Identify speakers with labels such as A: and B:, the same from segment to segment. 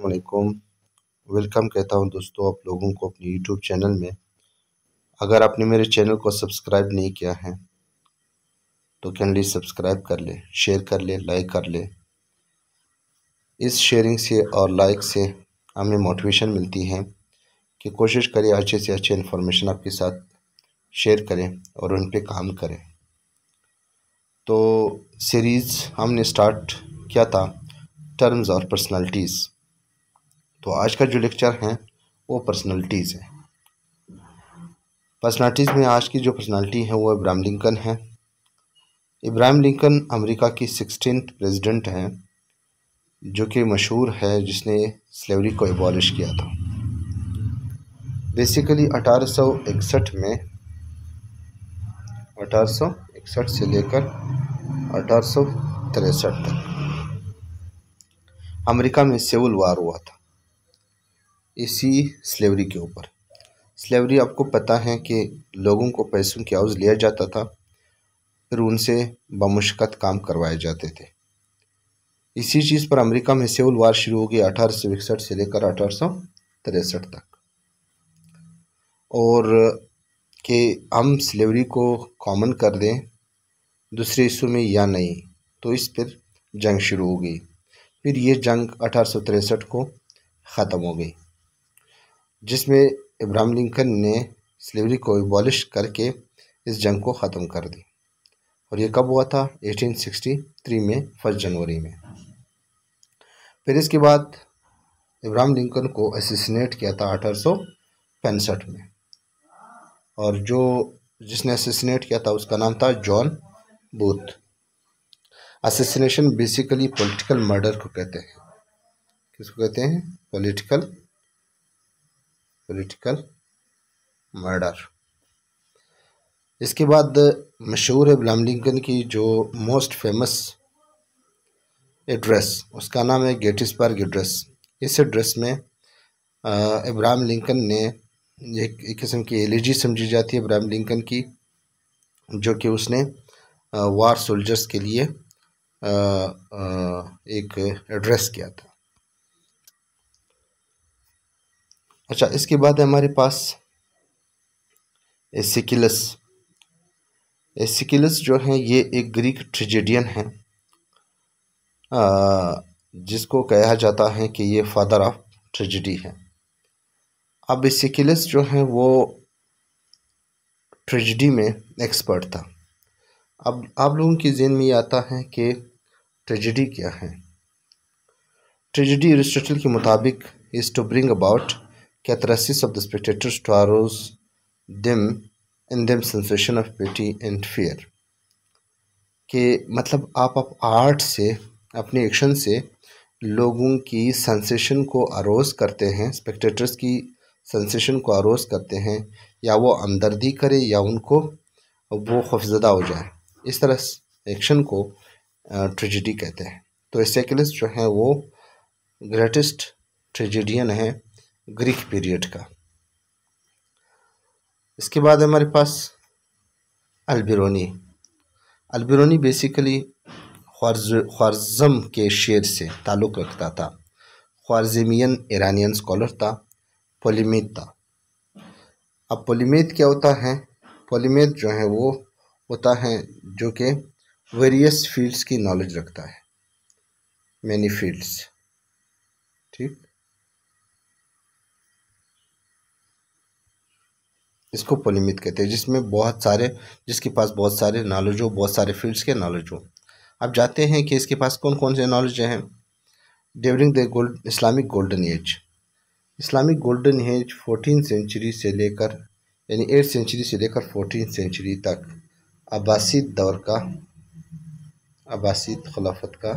A: वालेकुम वेलकम कहता हूं दोस्तों आप लोगों को अपने यूट्यूब चैनल में अगर आपने मेरे चैनल को सब्सक्राइब नहीं किया है तो कैंडली सब्सक्राइब कर ले शेयर कर ले लाइक कर ले इस शेयरिंग से और लाइक से हमें मोटिवेशन मिलती है कि कोशिश करें अच्छे से अच्छे इन्फॉर्मेशन आपके साथ शेयर करें और उन पर काम करें तो सीरीज़ हमने स्टार्ट किया था टर्म्स और पर्सनालिटीज़ तो आज का जो लेक्चर है वो पर्सनालिटीज़ है पर्सनालिटीज़ में आज की जो पर्सनालिटी है वो इब्राहिम लिंकन है इब्राहिम लिंकन अमेरिका की सिक्सटीन प्रेसिडेंट हैं जो कि मशहूर है जिसने स्लेवरी को एबॉलिश किया था बेसिकली 1861 में 1861 से लेकर अठारह तक अमेरिका में सिविल वार हुआ था इसी स्लेवरी के ऊपर स्लेवरी आपको पता है कि लोगों को पैसों की आवज़ लिया जाता था फिर उनसे बमुश्कत काम करवाए जाते थे इसी चीज़ पर अमेरिका में सिविल वार शुरू हो गई अठारह सौ इकसठ से लेकर अठारह सौ तिरसठ तक और कि हम स्लेवरी को कॉमन कर दें दूसरे हिस्सों में या नहीं तो इस पर जंग शुरू हो गई फिर ये जंग अठारह को ख़त्म हो गई जिसमें इब्राहिम लिंकन ने स्लेवरी को एबॉलिश करके इस जंग को ख़त्म कर दी और ये कब हुआ था 1863 में फर्स्ट जनवरी में फिर इसके बाद इब्राहिम लिंकन को असिसनेट किया था अठारह में और जो जिसने असिसनेट किया था उसका नाम था John Booth assassination basically political murder को कहते हैं किसको कहते हैं पॉलिटिकल पोलिटिकल मर्डर इसके बाद मशहूर है ब्राम लिंकन की जो मोस्ट फेमस एड्रेस उसका नाम है पार्क एड्रेस इस एड्रेस में इब्राहम लिंकन ने एक, किस्म की एलिजी समझी जाती है इब्राहम लिंकन की जो कि उसने वार सोल्जर्स के लिए एक एड्रेस किया था अच्छा इसके बाद है हमारे पास एसिकिलस एसिकिलस जो है ये एक ग्रीक ट्रिजेडियन है जिसको कहा जाता है कि ये फादर ऑफ ट्रेजिडी है अब एसिकिलस जो है वो ट्रेजिडी में एक्सपर्ट था अब आप लोगों के जहन में ये आता है कि ट्रेजिडी क्या है ट्रेजिडी एरिस्टोटल के मुताबिक is to bring about Catharsis of the spectators to arouse them in them sensation of pity and fear. के मतलब आप आप आर्ट से अपने एक्शन से लोगों की सेंसेशन को आरोज करते हैं स्पेक्टेटर्स की सेंसेशन को आरोज़ करते हैं या वो हमदर्दी करे या उनको वो खफजदा हो जाए इस तरह एक्शन को ट्रेजिडी कहते हैं तो सेकुलस जो हैं वो ग्रेटेस्ट ट्रेजिडियन हैं ग्रीक पीरियड का इसके बाद हमारे पास अलबिरोनी अलबिरोनी बेसिकली ख्वारज़म के शेर से ताल्लुक़ रखता था ख्वारजमियन ईरानियन स्कॉलर था पोलीमेत था अब पोलीमेत क्या होता है पोलीमेत जो है वो होता है जो कि वेरियस फील्ड्स की नॉलेज रखता है मैनी फील्ड्स ठीक इसको पोलिमित कहते हैं जिसमें बहुत सारे जिसके पास बहुत सारे नॉलेज हो बहुत सारे फील्ड्स के नॉलेज हो आप जानते हैं कि इसके पास कौन कौन से नॉलेज हैं during the gold Islamic golden age Islamic golden age fourteen century से लेकर यानी एट सेंचुरी से लेकर फोर्टीन सेंचुरी तक अबासी दौर का अब्बासिद खिलाफत का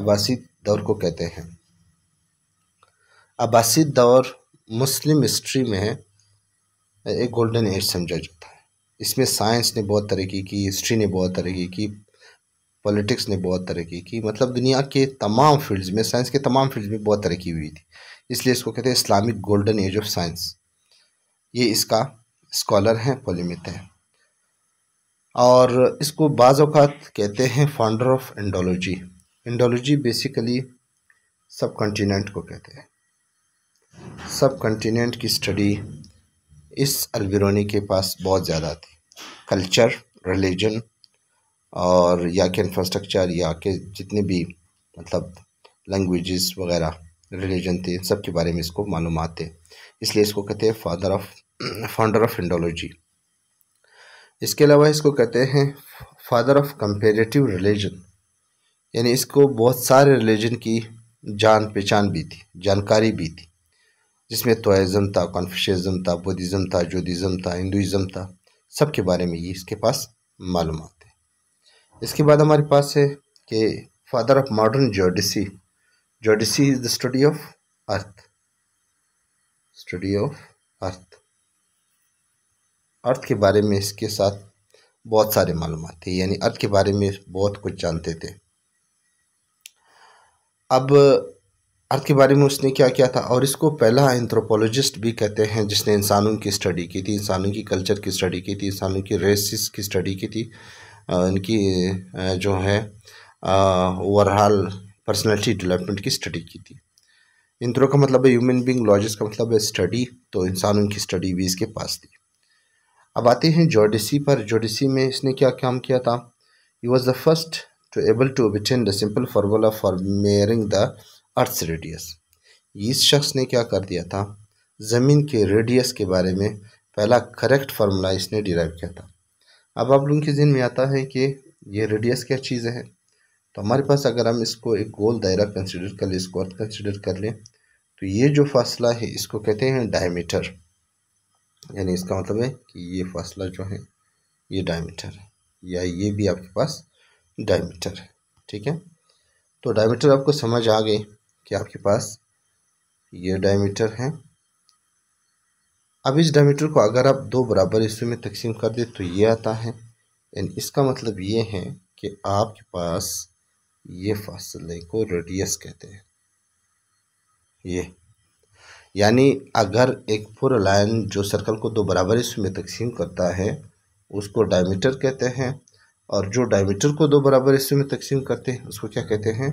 A: अबासी दौर को कहते हैं अब्बासिद दौर मुस्लिम हिस्ट्री में एक गोल्डन एज समझा जाता है इसमें साइंस ने बहुत तरक्की की हिस्ट्री ने बहुत तरक्की की पॉलिटिक्स ने बहुत तरक्की की मतलब दुनिया के तमाम फील्ड्स में साइंस के तमाम फील्ड्स में बहुत तरक्की हुई थी इसलिए इसको कहते हैं Islamic golden age of science ये इसका स्कॉलर हैं पोलिमित है और इसको बाज़ात कहते हैं founder of Indology Indology basically subcontinent को कहते हैं सब कंटिनेंट की स्टडी इस अलबिरनी के पास बहुत ज़्यादा थी कल्चर रिलीजन और या के इंफ्रास्ट्रक्चर या के जितने भी मतलब लैंग्वेजेस वगैरह रिलीजन थे सब के बारे में इसको मालूम थे इसलिए इसको कहते हैं father of founder of Indology इसके अलावा इसको कहते हैं फादर ऑफ कंपेरेटिव रिलीजन यानी इसको बहुत सारे रिलीजन की जान पहचान भी थी जानकारी भी थी जिसमें तोज़म था कॉन्फ्यूशम था बुद्धिज़म था जुदिज़म था हिंदुज़म था सब के बारे में ये इसके पास मालूम हैं इसके बाद हमारे पास है कि father of modern geodesy geodesy is the study of earth study of earth earth के बारे में इसके साथ बहुत सारे मालूम थे यानी अर्थ के बारे में बहुत कुछ जानते थे अब अर्थ के बारे में उसने क्या किया था और इसको पहला एंथ्रोपोलॉजिस्ट भी कहते हैं जिसने इंसानों की स्टडी की थी इंसानों की कल्चर की स्टडी की थी इंसानों की रेसिस की स्टडी की थी इनकी जो है ओवरऑल पर्सनैलिटी डेवलपमेंट की स्टडी की थी इंथ्रो का मतलब है ह्यूमन बींग लॉजिस्ट का मतलब है स्टडी तो इंसानों की स्टडी भी इसके पास थी अब आते हैं जोडिसी पर जोडिसी में इसने क्या काम किया था he was the first to able to obtain the simple formula for measuring the earth radius इस शख्स ने क्या कर दिया था ज़मीन के रेडियस के बारे में पहला करेक्ट फार्मूला इसने डिराइव किया था अब आप लोगों के जिन में आता है कि ये रेडियस क्या चीज़ है तो हमारे पास अगर हम इसको एक गोल दायरा कंसिडर कर लें इसको अर्थ कंसिडर कर लें तो ये जो फासला है इसको कहते हैं डायमीटर यानी इसका मतलब है कि ये फासला जो है ये डायमीटर है या ये भी आपके पास डायमीटर है ठीक है तो डायमीटर आपको समझ आ गई कि आपके पास ये डायमीटर है अब इस डायमीटर को अगर आप दो बराबर हिस्सों में तकसीम कर दें तो ये आता है एंड इसका मतलब ये है कि आपके पास ये फासले को रेडियस कहते हैं ये यानी अगर एक पूरा लाइन जो सर्कल को दो बराबर हिस्सों में तकसीम करता है उसको डायमीटर कहते हैं और जो डायमीटर को दो बराबर हिस्सों में तकसीम करते हैं उसको क्या कहते हैं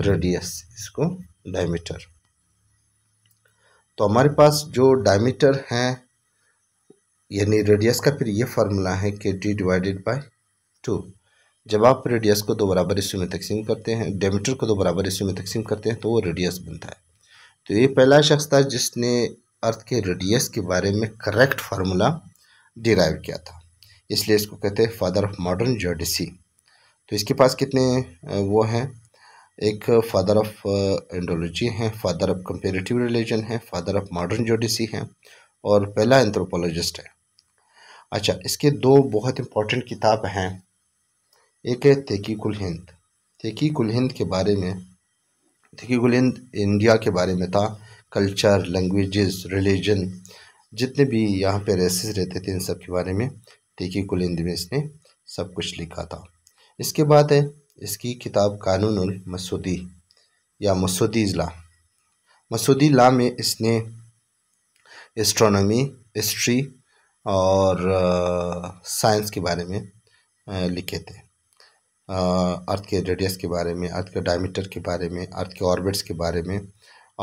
A: रेडियस इसको डायमीटर तो हमारे पास जो डायमीटर हैं यानी रेडियस का फिर ये फार्मूला है कि डी डिवाइडेड बाय टू जब आप रेडियस को दो बराबर इसी में तकसीम करते हैं डायमीटर को दो बराबर इसी में तकसीम करते हैं तो वो रेडियस बनता है तो ये पहला शख्स था जिसने अर्थ के रेडियस के बारे में करेक्ट फार्मूला डिराइव किया था इसलिए इसको कहते हैं फादर ऑफ मॉडर्न जोडिसी तो इसके पास कितने वो हैं एक फादर ऑफ एंडोलॉजी हैं फादर ऑफ कंपेरेटिव रिलीजन है फादर ऑफ मॉडर्न जोडिसी हैं और पहला एंथ्रोपोलॉजिस्ट है अच्छा इसके दो बहुत इंपॉर्टेंट किताब हैं एक है तेकी कुल हिंद तेकी कुल हिंद के बारे में तेकी कुल हिंद इंडिया के बारे में था कल्चर लैंग्वेजेस रिलीजन जितने भी यहाँ पे रेसिस रहते थे इन सब के बारे में कुल हिंद में इसने सब कुछ लिखा था इसके बाद है इसकी किताब कानून मसूदी या मसूदी ला मसूदी ला में इसने एस्ट्रोनॉमी हिस्ट्री और साइंस के बारे में लिखे थे अर्थ के रेडियस के बारे में अर्थ के डायमीटर के बारे में अर्थ के ऑर्बिट्स के बारे में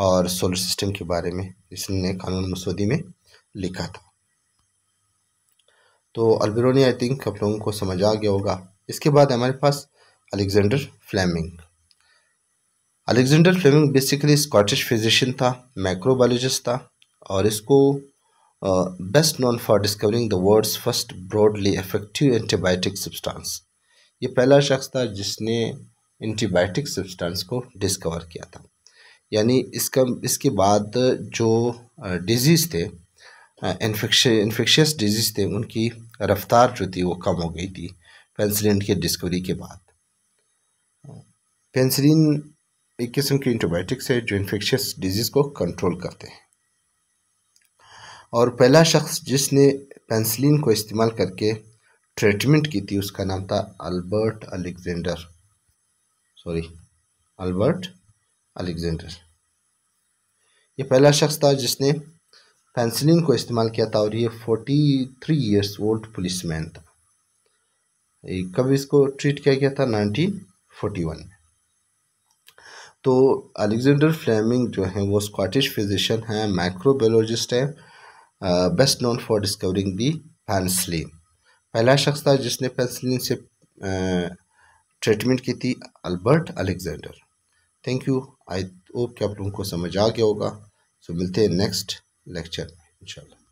A: और सोलर सिस्टम के बारे में इसने कानून मसूदी में लिखा था तो अलबरोनी आई थिंक आप लोगों को समझ आ गया होगा इसके बाद हमारे पास Alexander Fleming Alexander Fleming basically Scottish physician था माइक्रोबायोलॉजिस्ट था और इसको best known for discovering the world's first broadly effective antibiotic substance ये पहला शख्स था जिसने एंटीबायोटिक सब्सटेंस को डिस्कवर किया था यानी इसका इसके बाद जो डिजीज़ थे इन्फेक्शियस डिजीज़ थे उनकी रफ्तार जो थी वो कम हो गई थी पेंसिलिन की डिस्कवरी के बाद पेंसिलिन एक किस्म की एंटीबायोटिक्स है जो इन्फेक्शस डिजीज़ को कंट्रोल करते हैं और पहला शख्स जिसने पेंसिलिन को इस्तेमाल करके ट्रीटमेंट की थी उसका नाम था Albert Alexander sorry Albert Alexander ये पहला शख्स था जिसने पेंसिलिन को इस्तेमाल किया था और ये forty three years old police man था कब इसको ट्रीट किया गया था नाइनटीन फोर्टी वन में तो अलेक्जेंडर फ्लेमिंग जो हैं वो स्कॉटिश फिजिशियन हैं माइक्रोबायोलॉजिस्ट हैं best known for discovering the penicillin पहला शख्स था जिसने पेंसिलिन से ट्रीटमेंट की थी Albert Alexander thank you I hope कि आप लोगों को समझ आ गया होगा सो मिलते हैं नेक्स्ट लेक्चर में इंशाल्लाह